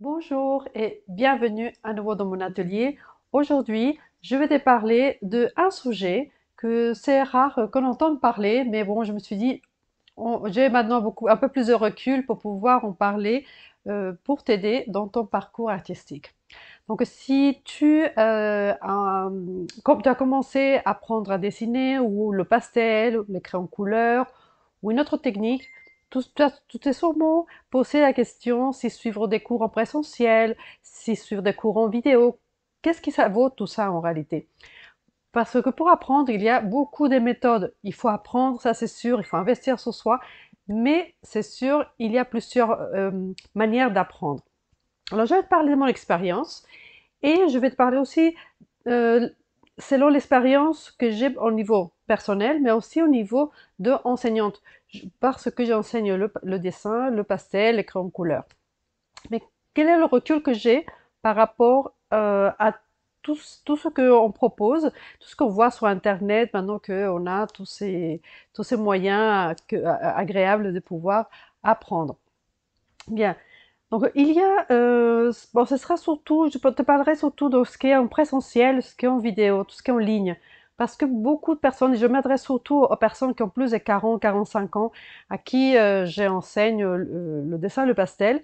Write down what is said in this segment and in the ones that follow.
Bonjour et bienvenue à nouveau dans mon atelier. Aujourd'hui, je vais te parler d'un sujet que c'est rare qu'on entende parler, mais bon, je me suis dit, j'ai maintenant beaucoup, un peu plus de recul pour pouvoir en parler euh, pour t'aider dans ton parcours artistique. Donc si tu, euh, as, tu as commencé à apprendre à dessiner ou le pastel, les crayons couleur ou une autre technique, tout, est sur moi, Poser la question si suivre des cours en présentiel, si suivre des cours en vidéo, qu'est-ce que ça vaut tout ça en réalité Parce que pour apprendre, il y a beaucoup de méthodes. Il faut apprendre, ça c'est sûr, il faut investir sur soi, mais c'est sûr, il y a plusieurs euh, manières d'apprendre. Alors je vais te parler de mon expérience et je vais te parler aussi euh, selon l'expérience que j'ai au niveau personnel, mais aussi au niveau de enseignante, parce que j'enseigne le, dessin, le pastel, les crayons couleur. Mais quel est le recul que j'ai par rapport euh, à tout, tout ce qu'on propose, tout ce qu'on voit sur Internet, maintenant qu'on a tous ces, tous ces moyens agréables de pouvoir apprendre. Bien. Donc, il y a, euh, bon, ce sera surtout, je te parlerai surtout de ce qui est en présentiel, ce qui est en vidéo, tout ce qui est en ligne. Parce que beaucoup de personnes, et je m'adresse surtout aux personnes qui ont plus de 40, 45 ans, à qui euh, j'enseigne euh, le dessin, le pastel.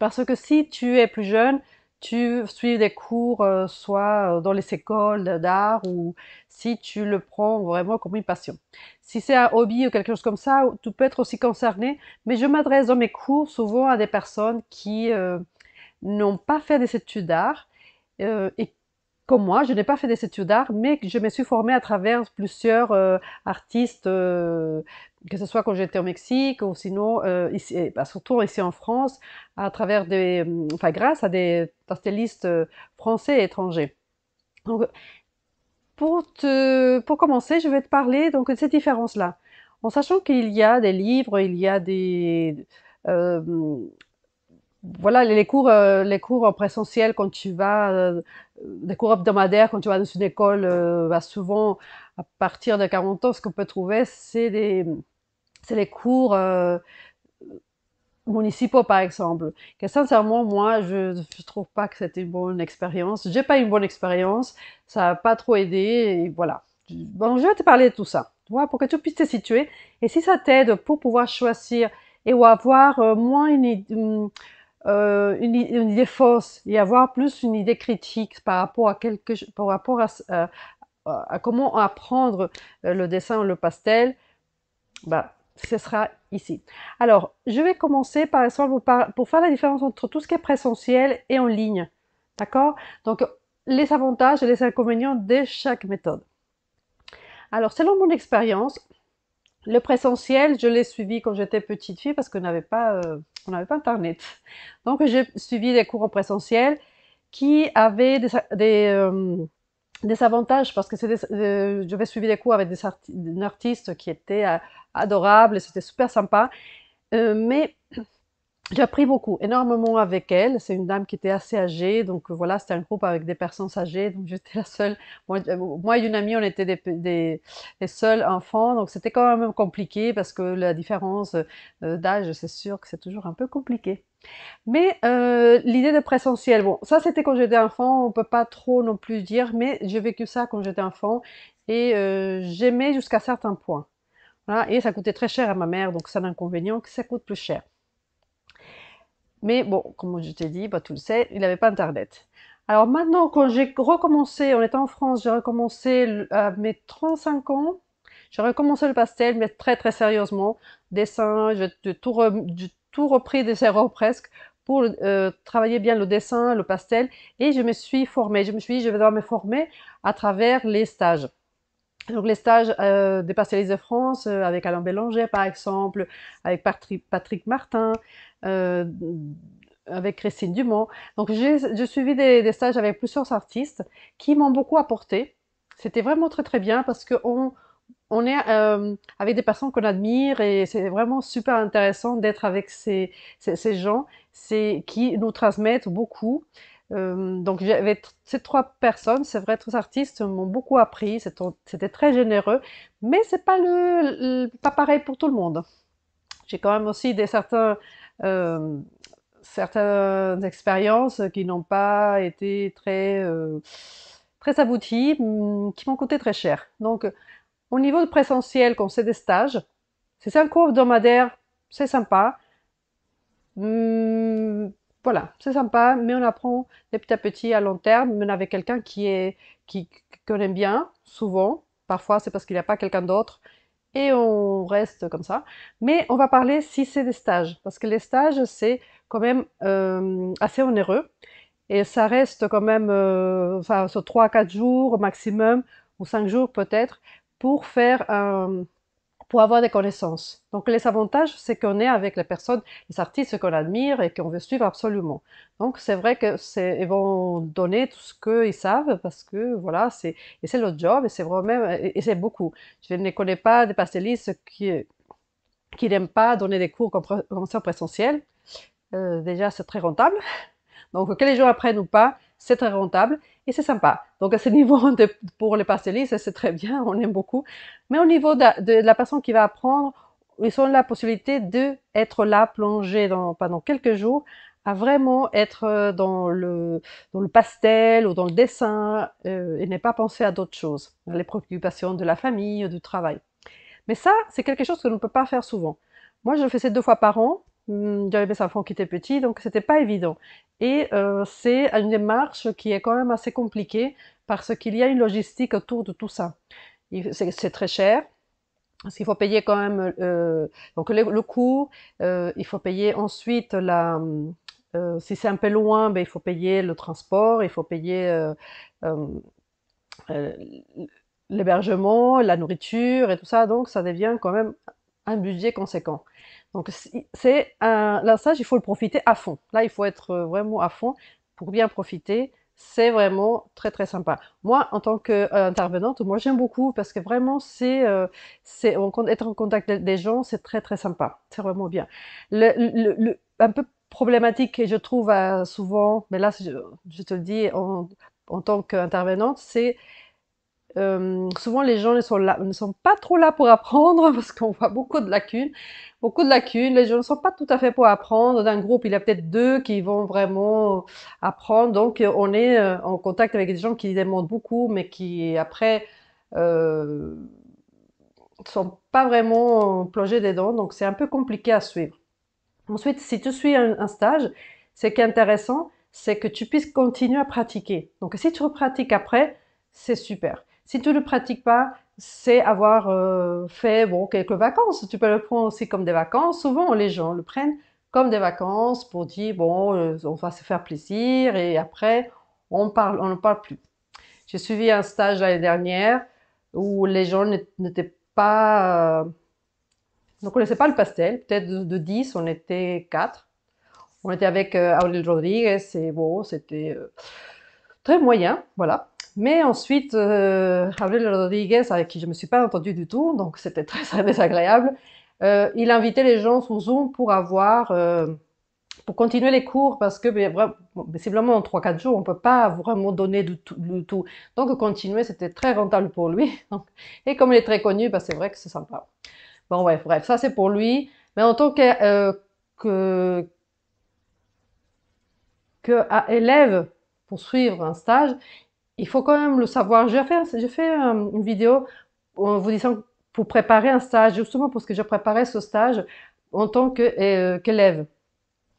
Parce que si tu es plus jeune, tu suis des cours euh, soit dans les écoles d'art ou si tu le prends vraiment comme une passion. Si c'est un hobby ou quelque chose comme ça, tu peux être aussi concerné, mais je m'adresse dans mes cours souvent à des personnes qui n'ont pas fait des études d'art et et comme moi, je n'ai pas fait des études d'art, mais je me suis formée à travers plusieurs euh, artistes, euh, que ce soit quand j'étais au Mexique ou sinon, euh, bah, surtout ici en France, à travers des, enfin, grâce à des pastellistes français et étrangers. Donc, pour, te, pour commencer, je vais te parler donc, de ces différences-là, en sachant qu'il y a des livres, il y a des voilà, les cours, euh, les cours en présentiel, quand tu vas, Les euh, cours hebdomadaires, quand tu vas dans une école, euh, bah, souvent, à partir de 40 ans, ce qu'on peut trouver, c'est des, les cours municipaux, par exemple. Que sincèrement, moi, je ne trouve pas que c'était une bonne expérience. J'ai pas une bonne expérience, ça n'a pas trop aidé, voilà. Bon, je vais te parler de tout ça, voilà pour que tu puisses te situer. Et si ça t'aide pour pouvoir choisir et ou avoir moins une hum, euh, une, idée fausse et avoir plus une idée critique par rapport à quelque, par rapport à, euh, comment apprendre euh, le dessin ou le pastel, bah, ce sera ici. Alors, je vais commencer par exemple pour faire la différence entre tout ce qui est présentiel et en ligne. D'accord Donc, les avantages et les inconvénients de chaque méthode. Alors, selon mon expérience, le présentiel, je l'ai suivi quand j'étais petite fille parce qu'on n'avait pas on n'avait pas Internet. Donc, j'ai suivi des cours en présentiel qui avaient des, des, euh, avantages parce que je euh, j'avais suivi des cours avec des artistes qui étaient euh, adorables, c'était super sympa. mais j'ai appris beaucoup, énormément avec elle. C'est une dame qui était assez âgée, donc euh, voilà, c'était un groupe avec des personnes âgées, donc j'étais la seule. Euh, moi, et une amie, on était des, des, seuls enfants, donc c'était quand même compliqué parce que la différence euh, d'âge, c'est sûr que c'est toujours un peu compliqué. Mais l'idée de présentiel, bon, ça c'était quand j'étais enfant, on peut pas trop non plus dire, mais j'ai vécu ça quand j'étais enfant et j'aimais jusqu'à certains points. et ça coûtait très cher à ma mère, donc c'est un inconvénient que ça coûte plus cher. Mais bon, comme je t'ai dit, bah, tu le sais, il n'avait pas Internet. Alors maintenant, quand j'ai recommencé, en étant en France, j'ai recommencé à mes 35 ans, j'ai recommencé le pastel, mais très très sérieusement, dessin, j'ai tout, tout, repris des erreurs presque pour euh, travailler bien le dessin, le pastel, et je me suis formée. Je me suis dit, je vais devoir me former à travers les stages. Donc les stages euh, des Pastelistes de France, euh, avec Alain Bélanger par exemple, avec Patrick Martin, euh, avec Christine Dumont. Donc j'ai suivi des, stages avec plusieurs artistes qui m'ont beaucoup apporté. C'était vraiment très très bien parce qu'on on est euh, avec des personnes qu'on admire et c'est vraiment super intéressant d'être avec ces, gens qui nous transmettent beaucoup. Euh, donc j'avais ces trois personnes, c'est vrai, trois artistes m'ont beaucoup appris, c'était très généreux, mais c'est pas pas pareil pour tout le monde. J'ai quand même aussi des certains euh, certaines expériences qui n'ont pas été très, euh, très abouties, hum, qui m'ont coûté très cher. Donc, au niveau de présentiel, quand c'est des stages, c'est un cours hebdomadaire, c'est sympa. Hum, voilà, c'est sympa, mais on apprend les petit à petit à long terme, mais avec quelqu'un qui est qui bien, souvent. Parfois, c'est parce qu'il n'y a pas quelqu'un d'autre et on reste comme ça. Mais on va parler si c'est des stages, parce que les stages, c'est quand même euh, assez onéreux. Et ça reste quand même euh, enfin, sur 3 4 jours au maximum, ou 5 jours peut-être, pour faire un, pour avoir des connaissances. Donc les avantages, c'est qu'on est avec les personnes, les artistes qu'on admire et qu'on veut suivre absolument. Donc c'est vrai qu'ils vont donner tout ce qu'ils savent parce que voilà, c'est et c'est leur job et c'est vraiment et, c'est beaucoup. Je ne connais pas des pastellistes qui qui n'aiment pas donner des cours comme ça présentiel. déjà, c'est très rentable. Donc que les gens apprennent ou pas, c'est très rentable et c'est sympa. Donc à ce niveau, pour les pastelistes, c'est très bien, on aime beaucoup. Mais au niveau de, la personne qui va apprendre, ils ont la possibilité d'être là, plongé dans, pendant quelques jours, à vraiment être euh, dans le, dans le pastel ou dans le dessin euh, et ne pas penser à d'autres choses, les préoccupations de la famille, du travail. Mais ça, c'est quelque chose que l'on ne peut pas faire souvent. Moi, je le faisais deux fois par an, Hum, j'avais mes enfants qui étaient petits, donc c'était pas évident. Et euh, c'est une démarche qui est quand même assez compliquée parce qu'il y a une logistique autour de tout ça. C'est très cher, parce qu'il faut payer quand même euh, donc le, coût. Euh, il faut payer ensuite la, si c'est un peu loin, ben, il faut payer le transport, il faut payer l'hébergement, la nourriture et tout ça, donc ça devient quand même un budget conséquent. Donc c'est un lassage, il faut le profiter à fond. Là, il faut être euh, vraiment à fond pour bien profiter. C'est vraiment très très sympa. Moi, en tant qu'intervenante, euh, moi j'aime beaucoup parce que vraiment c'est euh, c'est être en contact des gens, c'est très très sympa. C'est vraiment bien. Le, un peu problématique que je trouve souvent, mais là je, te le dis en, en tant qu'intervenante, c'est euh, souvent, les gens ne sont, pas trop là pour apprendre parce qu'on voit beaucoup de lacunes. Beaucoup de lacunes. Les gens ne sont pas tout à fait pour apprendre. D'un groupe, il y a peut-être deux qui vont vraiment apprendre. Donc, euh, on est euh, en contact avec des gens qui demandent beaucoup, mais qui après ne sont pas vraiment plongés dedans. Donc, c'est un peu compliqué à suivre. Ensuite, si tu suis un, un stage, ce qui est intéressant, c'est que tu puisses continuer à pratiquer. Donc, si tu pratiques après, c'est super. Si tu ne le pratiques pas, c'est avoir euh, fait bon, quelques vacances. Tu peux le prendre aussi comme des vacances. Souvent, les gens le prennent comme des vacances pour dire, bon, euh, on va se faire plaisir et après, on ne parle plus. J'ai suivi un stage l'année dernière où les gens n'étaient pas... Euh, ne connaissaient pas le pastel. Peut-être de, 10, on était 4. On était avec Aurel Rodriguez et bon, c'était très moyen, voilà. Mais ensuite, euh, Javier Rodriguez, avec qui je ne me suis pas entendue du tout, donc c'était très, très désagréable, euh, il invitait les gens sur Zoom pour avoir, euh, pour continuer les cours, parce que ben, vraiment en 3-4 jours, on ne peut pas vraiment donner du tout, tout. Donc continuer, c'était très rentable pour lui. Et comme il est très connu, ben, c'est vrai que c'est sympa. Bon, ouais, bref, ça c'est pour lui. Mais en tant que, que, que pour suivre un stage, il faut quand même le savoir. J'ai fait, euh, une vidéo en vous disant pour préparer un stage, justement parce que j'ai préparé ce stage en tant euh, qu'élève.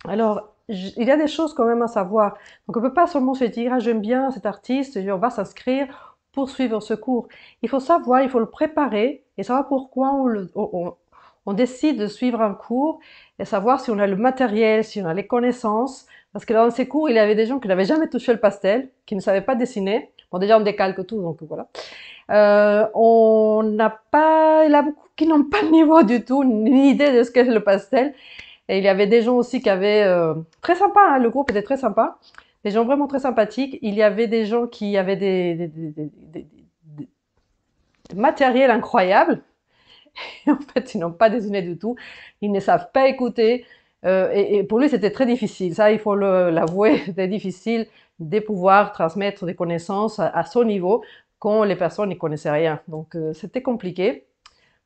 Alors, il y a des choses quand même à savoir. Donc, on ne peut pas seulement se dire, ah, j'aime bien cet artiste, on va s'inscrire pour suivre ce cours. Il faut savoir, il faut le préparer et savoir pourquoi on décide de suivre un cours et savoir si on a le matériel, si on a les connaissances parce que dans ces cours, il y avait des gens qui n'avaient jamais touché le pastel, qui ne savaient pas dessiner. Bon, déjà, on décalque tout, donc voilà. Euh, on n'a pas, il y a beaucoup qui n'ont pas le niveau du tout, ni idée de ce qu'est le pastel. Et il y avait des gens aussi qui avaient, euh, très sympa, hein, le groupe était très sympa, des gens vraiment très sympathiques. Il y avait des gens qui avaient des, des, des, des, des matériels incroyables. en fait, ils n'ont pas dessiné du tout. Ils ne savent pas écouter. Euh, et, pour lui, c'était très difficile. Ça, il faut l'avouer, c'était difficile de pouvoir transmettre des connaissances à, son niveau quand les personnes n'y connaissaient rien. Donc, euh, c'était compliqué.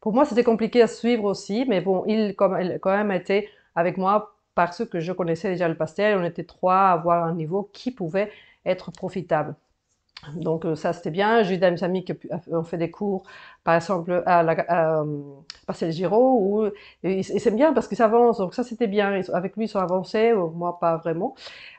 Pour moi, c'était compliqué à suivre aussi, mais bon, il, il quand même était avec moi parce que je connaissais déjà le pastel. On était trois à avoir un niveau qui pouvait être profitable. Donc euh, ça c'était bien. J'ai des amis qui euh, ont fait des cours, par exemple à, la, à Marcel euh, Giraud, où ils, s'aiment bien parce qu'ils s'avancent. Donc ça c'était bien. avec lui ils sont avancés, moi pas vraiment.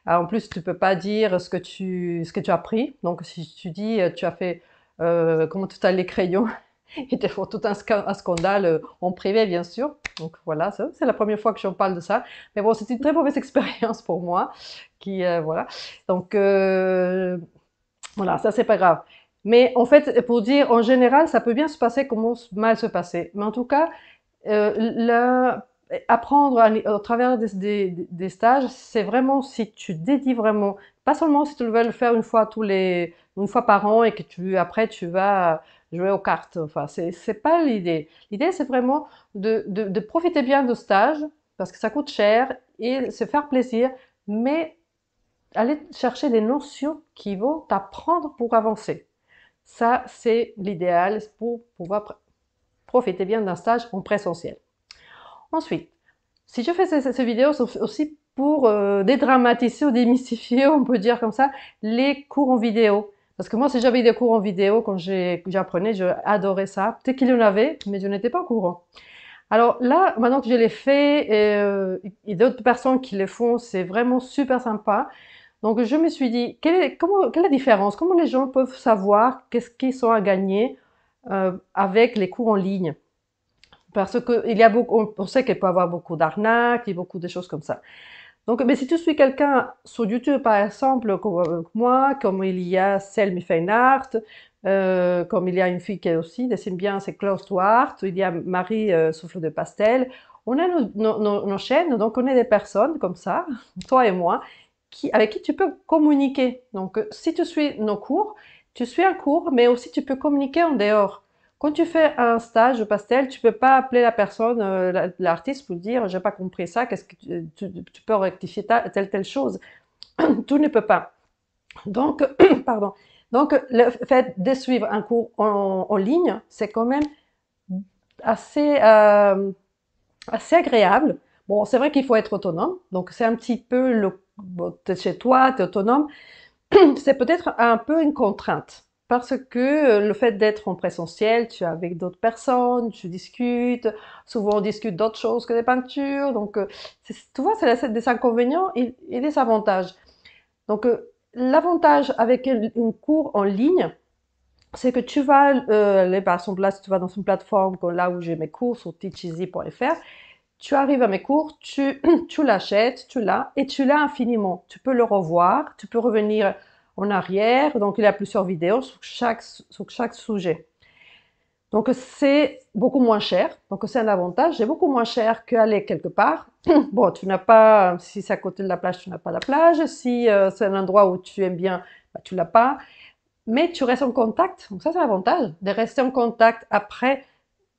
en plus tu peux pas dire ce que tu ce que tu as appris. Donc si tu dis tu as fait comment tu as les crayons, ils te font tout un, scandale en privé bien sûr. Donc voilà, c'est la première fois que j'en parle de ça. Mais bon, c'est une très mauvaise expérience pour moi. Qui voilà. Donc voilà, ça c'est pas grave. Mais en fait, pour dire en général, ça peut bien se passer comment mal se passer. Mais en tout cas, euh, apprendre au travers des, des, des stages, c'est vraiment si tu dédies vraiment, pas seulement si tu veux le faire une fois tous les, une fois par an et que tu après tu vas jouer aux cartes. Enfin, c'est pas l'idée. L'idée c'est vraiment de, de, de profiter bien de stage parce que ça coûte cher et se faire plaisir, mais aller chercher des notions qui vont t'apprendre pour avancer. Ça, c'est l'idéal pour pouvoir profiter bien d'un stage en présentiel. Ensuite, si je fais ces vidéos, c'est aussi pour euh, dédramatiser ou démystifier, on peut dire comme ça, les cours en vidéo. Parce que moi, si j'avais des cours en vidéo quand j'apprenais, j'adorais ça. Peut-être qu'il y en avait, mais je n'étais pas au courant. Alors là, maintenant que je les fais, euh, et, d'autres personnes qui les font, c'est vraiment super sympa. Donc je me suis dit, quelle est, la différence Comment les gens peuvent savoir qu'est-ce qu'ils sont à gagner euh, avec les cours en ligne Parce qu'il y a beaucoup, on sait qu'il peut y avoir beaucoup d'arnaques et beaucoup de choses comme ça. Donc, mais si tu suis quelqu'un sur YouTube, par exemple, comme euh, moi, comme il y a Selmy Feinart, euh, comme il y a une fille qui aussi dessine bien, c'est Klaus Duart, il y a Marie Souffle de Pastel, on a nos, chaînes, donc on est des personnes comme ça, toi et moi, avec qui tu peux communiquer. Donc, euh, si tu suis nos cours, tu suis un cours, mais aussi tu peux communiquer en dehors. Quand tu fais un stage pastel, tu peux pas appeler la personne, euh, l'artiste, pour dire j'ai pas compris ça, qu'est-ce que tu, peux rectifier telle telle chose. Tout ne peut pas. Donc, pardon. Donc, le fait de suivre un cours en, ligne, c'est quand même assez, euh, assez agréable Bon, c'est vrai qu'il faut être autonome, donc c'est un petit peu le es chez toi, tu es autonome. C'est peut-être un peu une contrainte parce que euh, le fait d'être en présentiel, tu es avec d'autres personnes, tu discutes, souvent on discute d'autres choses que des peintures, donc euh, tu vois, c'est des inconvénients et, des avantages. Donc euh, l'avantage avec une, cours en ligne, c'est que tu vas, les, par exemple là, si tu vas dans une plateforme là où j'ai mes cours sur teacheasy.fr, tu arrives à mes cours, tu, tu l'achètes, tu l'as, et tu l'as infiniment. Tu peux le revoir, tu peux revenir en arrière. Donc, il y a plusieurs vidéos sur chaque, chaque sujet. Donc, c'est beaucoup moins cher. Donc, c'est un avantage. C'est beaucoup moins cher qu'aller quelque part. bon, tu n'as pas, si c'est à côté de la plage, tu n'as pas la plage. Si euh, c'est un endroit où tu aimes bien, bah, tu l'as pas. Mais tu restes en contact. Donc, ça, c'est un avantage, de rester en contact après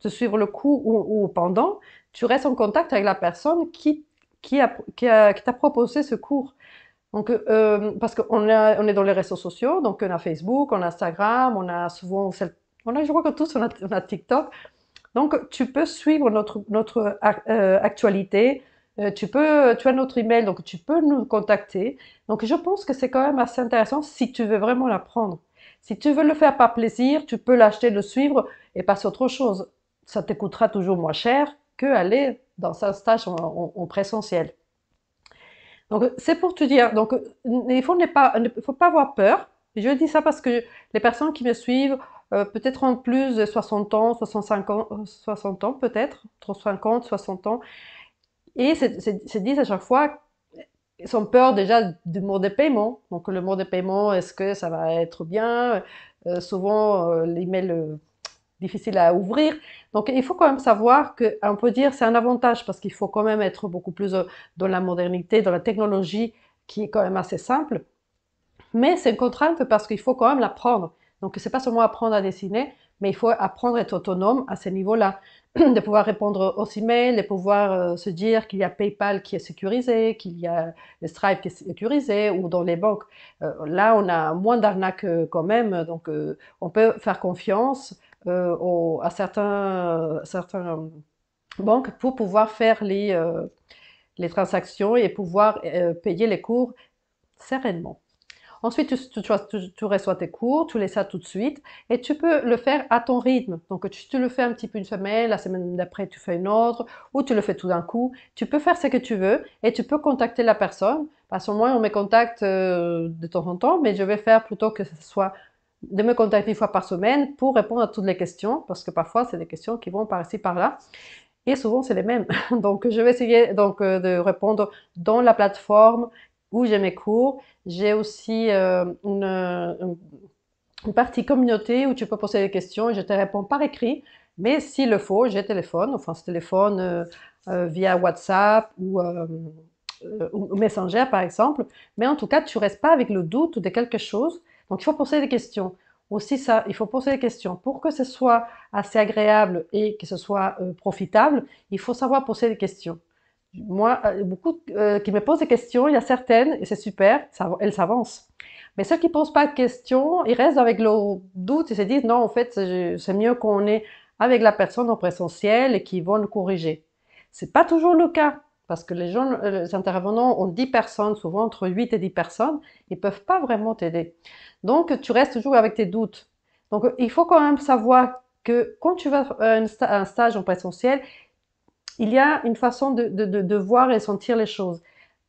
de suivre le cours ou, pendant, tu restes en contact avec la personne qui, qui, a, qui, t'a proposé ce cours. Donc, euh, parce qu'on on est dans les réseaux sociaux, donc on a Facebook, on a Instagram, on a souvent, on a, je crois que tous, on a, TikTok. Donc, tu peux suivre notre, notre euh, actualité, euh, tu, peux, tu as notre email, donc tu peux nous contacter. Donc, je pense que c'est quand même assez intéressant si tu veux vraiment l'apprendre. Si tu veux le faire par plaisir, tu peux l'acheter, le suivre et passer à autre chose ça te coûtera toujours moins cher que aller dans un stage en, présentiel. Donc, c'est pour te dire, donc, il ne faut pas avoir peur. Je dis ça parce que les personnes qui me suivent, euh, peut-être en plus de 60 ans, 65 ans, 60 ans peut-être, 50, 60 ans, et se disent à chaque fois, ils ont peur déjà du mode de paiement. Donc, le mode de paiement, est-ce que ça va être bien euh, Souvent, euh, l'email euh, difficile à ouvrir. Donc il faut quand même savoir que, on peut dire, c'est un avantage parce qu'il faut quand même être beaucoup plus euh, dans la modernité, dans la technologie qui est quand même assez simple. Mais c'est une contrainte parce qu'il faut quand même l'apprendre. Donc n'est pas seulement apprendre à dessiner, mais il faut apprendre à être autonome à ce niveau-là, de pouvoir répondre aux emails, de pouvoir euh, se dire qu'il y a PayPal qui est sécurisé, qu'il y a Stripe qui est sécurisé, ou dans les banques. Euh, là, on a moins d'arnaques quand même, donc on peut faire confiance euh, à certains, certains euh, banques pour pouvoir faire les, euh, les transactions et pouvoir payer les cours sereinement. Ensuite, tu, reçois tes cours, tu les as tout de suite et tu peux le faire à ton rythme. Donc, tu, le fais un petit peu une semaine, la semaine d'après, tu fais une autre ou tu le fais tout d'un coup. Tu peux faire ce que tu veux et tu peux contacter la personne. Parce que moi, on me contacte de temps en temps, mais je vais faire plutôt que ce soit de me contacter une fois par semaine pour répondre à toutes les questions, parce que parfois c'est des questions qui vont par ici, par là, et souvent c'est les mêmes. Donc je vais essayer donc, euh, de répondre dans la plateforme où j'ai mes cours. J'ai aussi euh, euh, une, partie communauté où tu peux poser des questions et je te réponds par écrit, mais s'il le faut, j'ai téléphone, enfin ce téléphone via WhatsApp ou ou Messenger par exemple, mais en tout cas, tu restes pas avec le doute de quelque chose donc il faut poser des questions. Aussi ça, il faut poser des questions. Pour que ce soit assez agréable et que ce soit euh, profitable, il faut savoir poser des questions. Moi, euh, beaucoup euh, qui me posent des questions, il y a certaines, et c'est super, ça, elles s'avancent. Mais ceux qui ne posent pas de questions, ils restent avec le doute et se disent non, en fait, c'est mieux qu'on est avec la personne en présentiel et qu'ils vont le corriger. C'est pas toujours le cas. Parce que les gens, euh, intervenants ont 10 personnes, souvent entre 8 et 10 personnes, ils ne peuvent pas vraiment t'aider. Donc, tu restes toujours avec tes doutes. Donc, euh, il faut quand même savoir que quand tu vas à euh, un stage en présentiel, il y a une façon de, de, de voir et sentir les choses.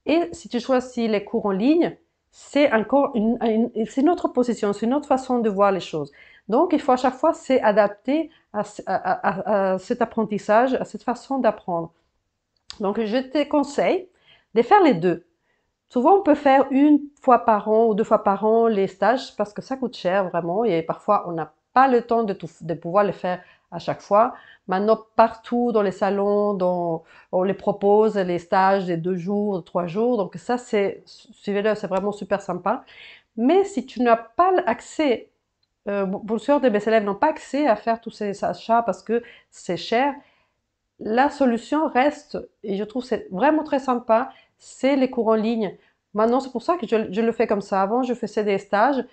Et si tu choisis les cours en ligne, c'est encore une, autre position, c'est une autre façon de voir les choses. Donc, il faut à chaque fois s'adapter à, cet apprentissage, à cette façon d'apprendre. Donc, je te conseille de faire les deux. Souvent, on peut faire une fois par an ou deux fois par an les stages parce que ça coûte cher vraiment et parfois on n'a pas le temps de, de pouvoir les faire à chaque fois. Maintenant, partout dans les salons, on les propose, les stages des deux jours, trois jours. Donc ça, c'est, suivez c'est vraiment super sympa. Mais si tu n'as pas accès, euh, bon, sûr, mes élèves n'ont pas accès à faire tous ces achats parce que c'est cher, la solution reste, et je trouve c'est vraiment très sympa, c'est les cours en ligne. Maintenant, c'est pour ça que je, le fais comme ça. Avant, je faisais des stages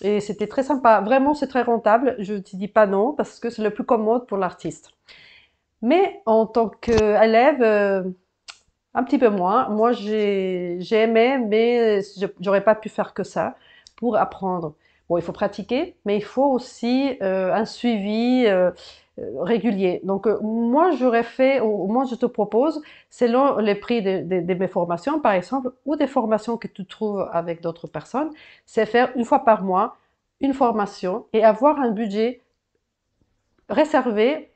et c'était très sympa. Vraiment, c'est très rentable. Je ne te dis pas non parce que c'est le plus commode pour l'artiste. Mais en tant qu'élève, euh, un petit peu moins. Moi, j'ai aimé, mais j'aurais pas pu faire que ça pour apprendre. Bon, il faut pratiquer, mais il faut aussi euh, un suivi. Euh, euh, régulier. Donc, euh, moi, j'aurais fait, ou moi, je te propose, selon les prix de, de, mes formations, par exemple, ou des formations que tu trouves avec d'autres personnes, c'est faire une fois par mois une formation et avoir un budget réservé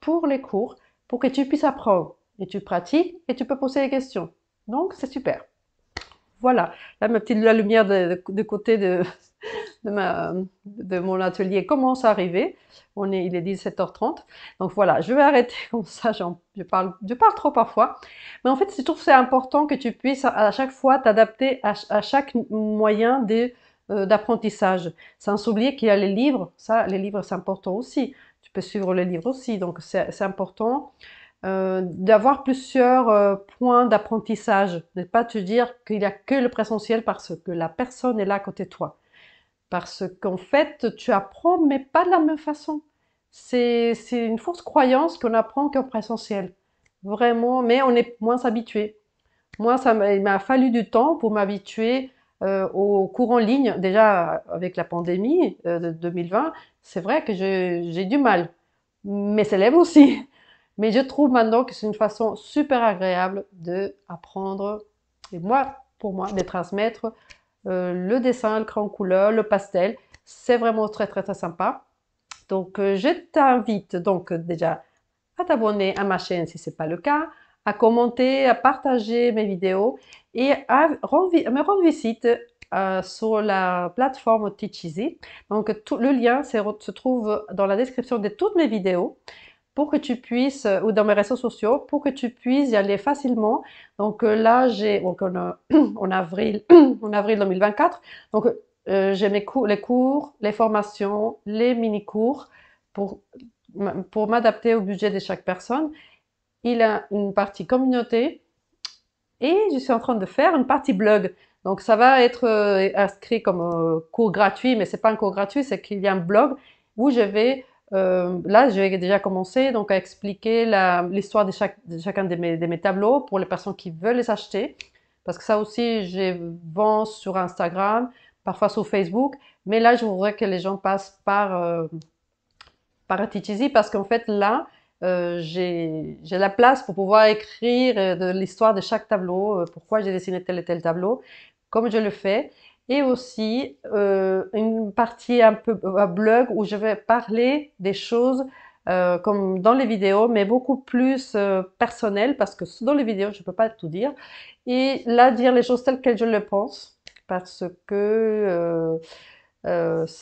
pour les cours pour que tu puisses apprendre. Et tu pratiques et tu peux poser des questions. Donc, c'est super. Voilà, là, ma petite la lumière de, côté de, de, mon atelier commence à arriver. On est, il est 17h30. Donc voilà, je vais arrêter comme ça, je parle, je parle trop parfois. Mais en fait, je trouve que c'est important que tu puisses à chaque fois t'adapter à, chaque moyen euh, d'apprentissage. Sans oublier qu'il y a les livres, ça, les livres c'est important aussi. Tu peux suivre les livres aussi, donc c'est important euh, d'avoir plusieurs euh, points d'apprentissage, ne pas te dire qu'il n'y a que le présentiel parce que la personne est là à côté de toi. Parce qu'en fait, tu apprends, mais pas de la même façon. C'est une fausse croyance qu'on apprend qu'en présentiel. Vraiment, mais on est moins habitué. Moi, il m'a fallu du temps pour m'habituer aux euh, au cours en ligne. Déjà, avec la pandémie de 2020, c'est vrai que j'ai du mal. Mes élèves aussi. Mais je trouve maintenant que c'est une façon super agréable de apprendre, et moi, pour moi, de transmettre euh, le dessin, le crayon couleur, le pastel. C'est vraiment très très très sympa. Donc euh, je t'invite donc déjà à t'abonner à ma chaîne si ce n'est pas le cas, à commenter, à partager mes vidéos et à, me rendre visite euh, sur la plateforme Teacheasy. Donc le lien se trouve dans la description de toutes mes vidéos pour que tu puisses, euh, ou dans mes réseaux sociaux, pour que tu puisses y aller facilement. Donc euh, là, j'ai, en, avril, en avril 2024, donc euh, j'ai mes cours, les cours, les formations, les mini-cours pour, pour m'adapter au budget de chaque personne. Il a une partie communauté et je suis en train de faire une partie blog. Donc ça va être inscrit comme cours gratuit, mais c'est pas un cours gratuit, c'est qu'il y a un blog où je vais euh, là, j'ai déjà commencé donc, à expliquer l'histoire de, chacun de mes, tableaux pour les personnes qui veulent les acheter. Parce que ça aussi, je vends sur Instagram, parfois sur Facebook. Mais là, je voudrais que les gens passent par, euh, par parce qu'en fait, là, euh, j'ai la place pour pouvoir écrire l'histoire de chaque tableau, pourquoi j'ai dessiné tel et tel tableau, comme je le fais et aussi euh, une partie un peu euh, blog où je vais parler des choses euh, comme dans les vidéos, mais beaucoup plus personnelles parce que dans les vidéos, je ne peux pas tout dire. Et là, dire les choses telles que je le pense parce que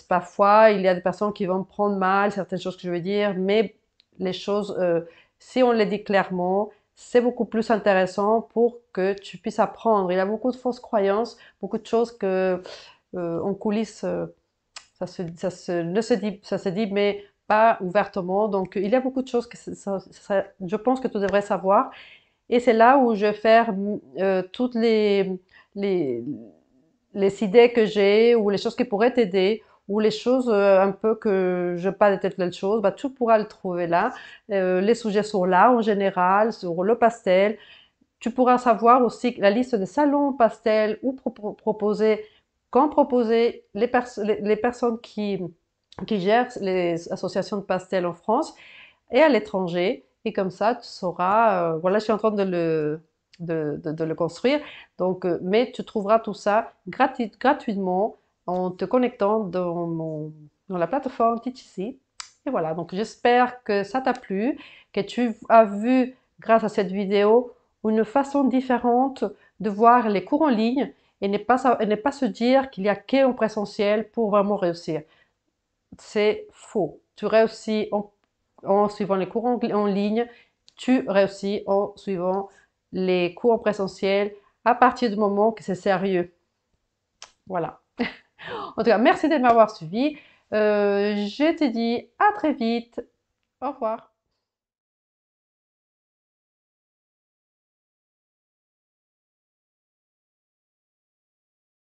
parfois, il y a des personnes qui vont me prendre mal certaines choses que je vais dire, mais les choses, si on les dit clairement, c'est beaucoup plus intéressant pour que tu puisses apprendre. Il y a beaucoup de fausses croyances, beaucoup de choses que euh, coulisse, euh, ça, se, ne se dit, ça se dit, mais pas ouvertement. Donc, il y a beaucoup de choses que je pense que tu devrais savoir. Et c'est là où je vais faire euh, toutes les, les idées que j'ai ou les choses qui pourraient t'aider ou les choses euh, un peu que je parle de telle chose, bah, tu pourras le trouver là. Euh, les sujets sont là en général, sur le pastel. Tu pourras savoir aussi la liste des salons pastel ou proposer, quand proposer, les, personnes qui, gèrent les associations de pastel en France et à l'étranger. Et comme ça, tu sauras, euh, voilà, je suis en train de le, de, construire. Donc, mais tu trouveras tout ça gratuitement en te connectant dans, la plateforme TTC. Et voilà, donc j'espère que ça t'a plu, que tu as vu grâce à cette vidéo une façon différente de voir les cours en ligne et ne pas, pas se dire qu'il y a qu'un présentiel pour vraiment réussir. C'est faux. Tu réussis en, suivant les cours en, en ligne, tu réussis en suivant les cours en présentiel à partir du moment que c'est sérieux. Voilà. En tout cas, merci de m'avoir suivi. Euh, je te dis à très vite. Au revoir.